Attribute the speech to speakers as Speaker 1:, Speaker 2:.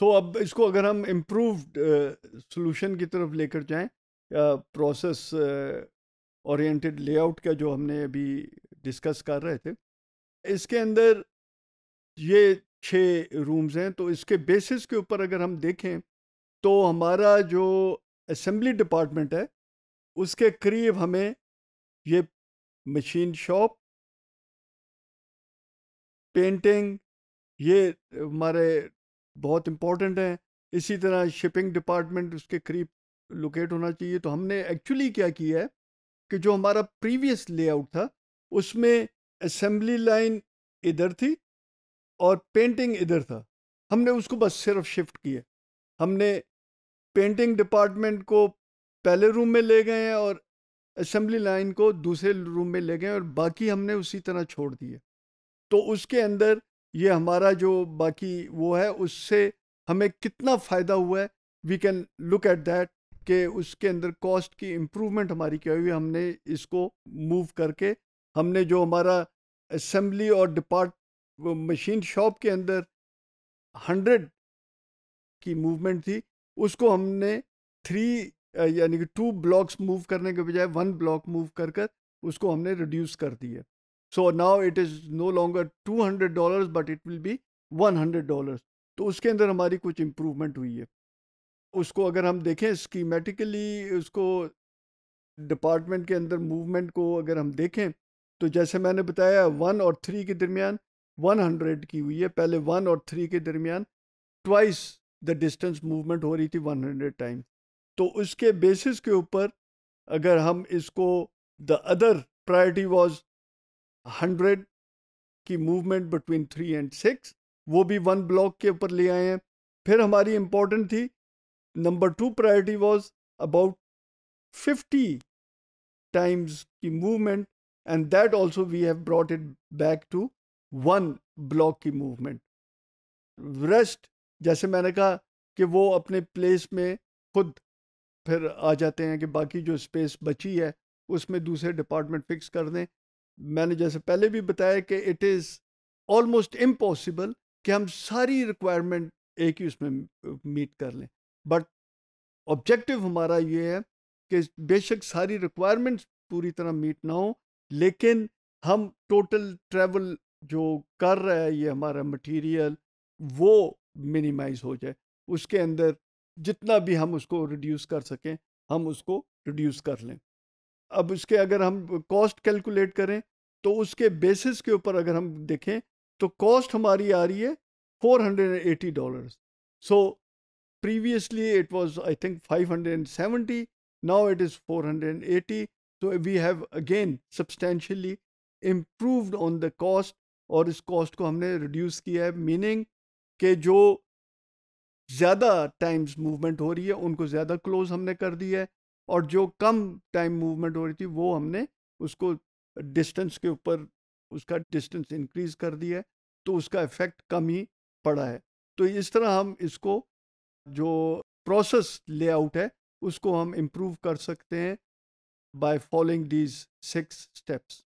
Speaker 1: सो तो so, अब इसको अगर हम इम्प्रूवड सोल्यूशन uh, की तरफ लेकर जाएं प्रोसेस ओरिएंटेड लेआउट का जो हमने अभी डिस्कस कर रहे थे इसके अंदर ये छः रूम्स हैं तो इसके बेसिस के ऊपर अगर हम देखें तो हमारा जो असम्बली डिपार्टमेंट है उसके करीब हमें ये मशीन शॉप पेंटिंग ये हमारे बहुत इम्पॉर्टेंट हैं इसी तरह शिपिंग डिपार्टमेंट उसके करीब लोकेट होना चाहिए तो हमने एक्चुअली क्या किया है कि जो हमारा प्रीवियस लेआउट था उसमें असेंबली लाइन इधर थी और पेंटिंग इधर था हमने उसको बस सिर्फ शिफ्ट किया हमने पेंटिंग डिपार्टमेंट को पहले रूम में ले गए हैं और असेंबली लाइन को दूसरे रूम में ले गए और बाकी हमने उसी तरह छोड़ दिए तो उसके अंदर ये हमारा जो बाकी वो है उससे हमें कितना फ़ायदा हुआ है we can look at that कि उसके अंदर कॉस्ट की इम्प्रूवमेंट हमारी क्या हुई हमने इसको मूव करके हमने जो हमारा असम्बली और डिपार्ट मशीन शॉप के अंदर हंड्रेड की मूवमेंट थी उसको हमने थ्री यानी कि टू ब्लॉक्स मूव करने के बजाय वन ब्लॉक मूव कर कर उसको हमने रिड्यूस कर दिया so now it is no longer two hundred dollar but it will be one hundred dollar तो उसके अंदर हमारी कुछ इम्प्रूवमेंट हुई है उसको अगर हम देखें स्कीमेटिकली उसको डिपार्टमेंट के अंदर मूवमेंट को अगर हम देखें तो जैसे मैंने बताया वन और थ्री के दरमियान वन हंड्रेड की हुई है पहले वन और थ्री के दरमियान ट्वाइस द डिस्टेंस मूवमेंट हो रही थी वन हंड्रेड टाइम तो उसके बेसिस के ऊपर अगर हम इसको the other priority was hundred की movement between three and six वो भी वन ब्लॉक के ऊपर ले आए हैं फिर हमारी इम्पोर्टेंट थी number two priority was about fifty times की movement and that also we have brought it back to one block की मूवमेंट रेस्ट जैसे मैंने कहा कि वो अपने प्लेस में खुद फिर आ जाते हैं कि बाकी जो स्पेस बची है उसमें दूसरे डिपार्टमेंट फिक्स कर दें मैंने जैसे पहले भी बताया कि इट इज़ ऑलमोस्ट इम्पॉसिबल कि हम सारी रिक्वायरमेंट एक ही उसमें मीट कर लें बट ऑब्जेक्टिव हमारा ये है कि बेशक सारी रिक्वायरमेंट्स पूरी तरह मीट ना हो लेकिन हम टोटल ट्रेवल जो कर रहा है ये हमारा मटेरियल वो मिनिमाइज हो जाए उसके अंदर जितना भी हम उसको रिड्यूस कर सकें हम उसको रिड्यूस कर लें अब उसके अगर हम कॉस्ट कैलकुलेट करें तो उसके बेसिस के ऊपर अगर हम देखें तो कॉस्ट हमारी आ रही है four hundred and eighty dollar so previously it was I think five hundred and seventy now it is four hundred and eighty so we have again substantially improved on the cost और इस cost को हमने reduce किया है meaning के जो ज़्यादा times movement हो रही है उनको ज़्यादा क्लोज हमने कर दिया है और जो कम टाइम मूवमेंट हो रही थी वो हमने उसको डिस्टेंस के ऊपर उसका डिस्टेंस इंक्रीज कर दिया है तो उसका इफेक्ट कम ही पड़ा है तो इस तरह हम इसको जो प्रोसेस लेआउट है उसको हम इम्प्रूव कर सकते हैं by following these six steps